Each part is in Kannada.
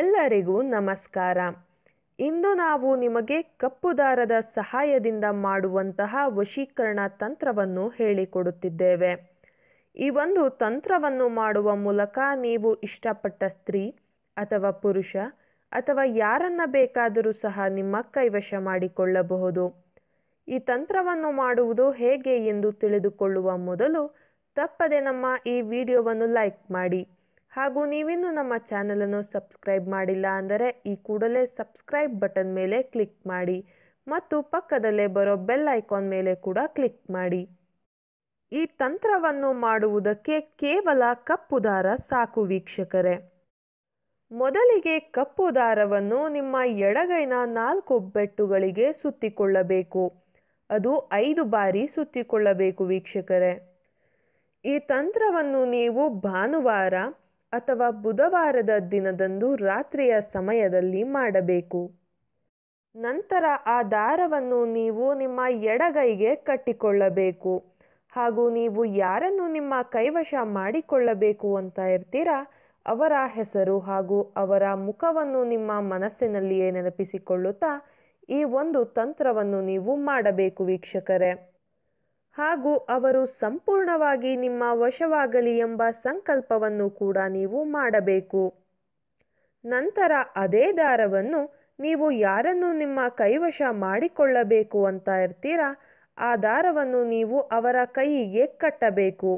ಎಲ್ಲರಿಗೂ ನಮಸ್ಕಾರ ಇಂದು ನಾವು ನಿಮಗೆ ಕಪ್ಪು ದಾರದ ಸಹಾಯದಿಂದ ಮಾಡುವಂತಹ ವಶೀಕರಣ ತಂತ್ರವನ್ನು ಹೇಳಿಕೊಡುತ್ತಿದ್ದೇವೆ ಈ ಒಂದು ತಂತ್ರವನ್ನು ಮಾಡುವ ಮೂಲಕ ನೀವು ಇಷ್ಟಪಟ್ಟ ಸ್ತ್ರೀ ಅಥವಾ ಪುರುಷ ಅಥವಾ ಯಾರನ್ನ ಬೇಕಾದರೂ ಸಹ ನಿಮ್ಮ ಕೈವಶ ಮಾಡಿಕೊಳ್ಳಬಹುದು ಈ ತಂತ್ರವನ್ನು ಮಾಡುವುದು ಹೇಗೆ ಎಂದು ತಿಳಿದುಕೊಳ್ಳುವ ಮೊದಲು ತಪ್ಪದೆ ನಮ್ಮ ಈ ವಿಡಿಯೋವನ್ನು ಲೈಕ್ ಮಾಡಿ ಹಾಗೂ ನೀವಿನ್ನೂ ನಮ್ಮ ಚಾನಲನ್ನು ಸಬ್ಸ್ಕ್ರೈಬ್ ಮಾಡಿಲ್ಲ ಅಂದರೆ ಈ ಕೂಡಲೇ ಸಬ್ಸ್ಕ್ರೈಬ್ ಬಟನ್ ಮೇಲೆ ಕ್ಲಿಕ್ ಮಾಡಿ ಮತ್ತು ಪಕ್ಕದಲ್ಲೇ ಬರೋ ಬೆಲ್ ಐಕಾನ್ ಮೇಲೆ ಕೂಡ ಕ್ಲಿಕ್ ಮಾಡಿ ಈ ತಂತ್ರವನ್ನು ಮಾಡುವುದಕ್ಕೆ ಕೇವಲ ಕಪ್ಪು ದಾರ ಸಾಕು ವೀಕ್ಷಕರೇ ಮೊದಲಿಗೆ ಕಪ್ಪು ದಾರವನ್ನು ನಿಮ್ಮ ಎಡಗೈನ ನಾಲ್ಕು ಬೆಟ್ಟುಗಳಿಗೆ ಸುತ್ತಿಕೊಳ್ಳಬೇಕು ಅದು ಐದು ಬಾರಿ ಸುತ್ತಿಕೊಳ್ಳಬೇಕು ವೀಕ್ಷಕರೇ ಈ ತಂತ್ರವನ್ನು ನೀವು ಭಾನುವಾರ ಅಥವಾ ಬುಧವಾರದ ದಿನದಂದು ರಾತ್ರಿಯ ಸಮಯದಲ್ಲಿ ಮಾಡಬೇಕು ನಂತರ ಆ ದಾರವನ್ನು ನೀವು ನಿಮ್ಮ ಎಡಗೈಗೆ ಕಟ್ಟಿಕೊಳ್ಳಬೇಕು ಹಾಗೂ ನೀವು ಯಾರನ್ನು ನಿಮ್ಮ ಕೈವಶ ಮಾಡಿಕೊಳ್ಳಬೇಕು ಅಂತ ಇರ್ತೀರಾ ಅವರ ಹೆಸರು ಹಾಗೂ ಅವರ ಮುಖವನ್ನು ನಿಮ್ಮ ಮನಸ್ಸಿನಲ್ಲಿಯೇ ನೆನಪಿಸಿಕೊಳ್ಳುತ್ತಾ ಈ ಒಂದು ತಂತ್ರವನ್ನು ನೀವು ಮಾಡಬೇಕು ವೀಕ್ಷಕರೇ ಹಾಗೂ ಅವರು ಸಂಪೂರ್ಣವಾಗಿ ನಿಮ್ಮ ವಶವಾಗಲಿ ಎಂಬ ಸಂಕಲ್ಪವನ್ನು ಕೂಡ ನೀವು ಮಾಡಬೇಕು ನಂತರ ಅದೇ ದಾರವನ್ನು ನೀವು ಯಾರನ್ನು ನಿಮ್ಮ ಕೈವಶ ಮಾಡಿಕೊಳ್ಳಬೇಕು ಅಂತ ಇರ್ತೀರಾ ಆ ದಾರವನ್ನು ನೀವು ಅವರ ಕೈಯಿಗೆ ಕಟ್ಟಬೇಕು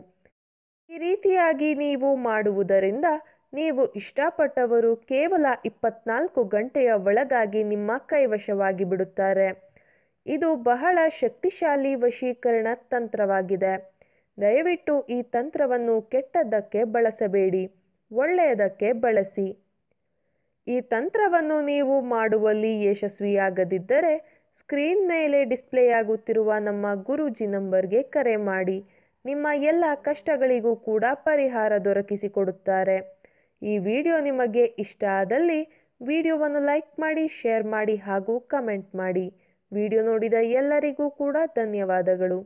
ಈ ರೀತಿಯಾಗಿ ನೀವು ಮಾಡುವುದರಿಂದ ನೀವು ಇಷ್ಟಪಟ್ಟವರು ಕೇವಲ ಇಪ್ಪತ್ನಾಲ್ಕು ಗಂಟೆಯ ಒಳಗಾಗಿ ನಿಮ್ಮ ಕೈವಶವಾಗಿ ಬಿಡುತ್ತಾರೆ ಇದು ಬಹಳ ಶಕ್ತಿಶಾಲಿ ವಶೀಕರಣ ತಂತ್ರವಾಗಿದೆ ದಯವಿಟ್ಟು ಈ ತಂತ್ರವನ್ನು ಕೆಟ್ಟದ್ದಕ್ಕೆ ಬಳಸಬೇಡಿ ಒಳ್ಳೆಯದಕ್ಕೆ ಬಳಸಿ ಈ ತಂತ್ರವನ್ನು ನೀವು ಮಾಡುವಲ್ಲಿ ಯಶಸ್ವಿಯಾಗದಿದ್ದರೆ ಸ್ಕ್ರೀನ್ ಮೇಲೆ ಡಿಸ್ಪ್ಲೇ ಆಗುತ್ತಿರುವ ನಮ್ಮ ಗುರೂಜಿ ನಂಬರ್ಗೆ ಕರೆ ಮಾಡಿ ನಿಮ್ಮ ಎಲ್ಲ ಕಷ್ಟಗಳಿಗೂ ಕೂಡ ಪರಿಹಾರ ದೊರಕಿಸಿಕೊಡುತ್ತಾರೆ ಈ ವಿಡಿಯೋ ನಿಮಗೆ ಇಷ್ಟ ಆದಲ್ಲಿ ವಿಡಿಯೋವನ್ನು ಲೈಕ್ ಮಾಡಿ ಶೇರ್ ಮಾಡಿ ಹಾಗೂ ಕಮೆಂಟ್ ಮಾಡಿ ವಿಡಿಯೋ ನೋಡಿದ ಎಲ್ಲರಿಗೂ ಕೂಡ ಧನ್ಯವಾದಗಳು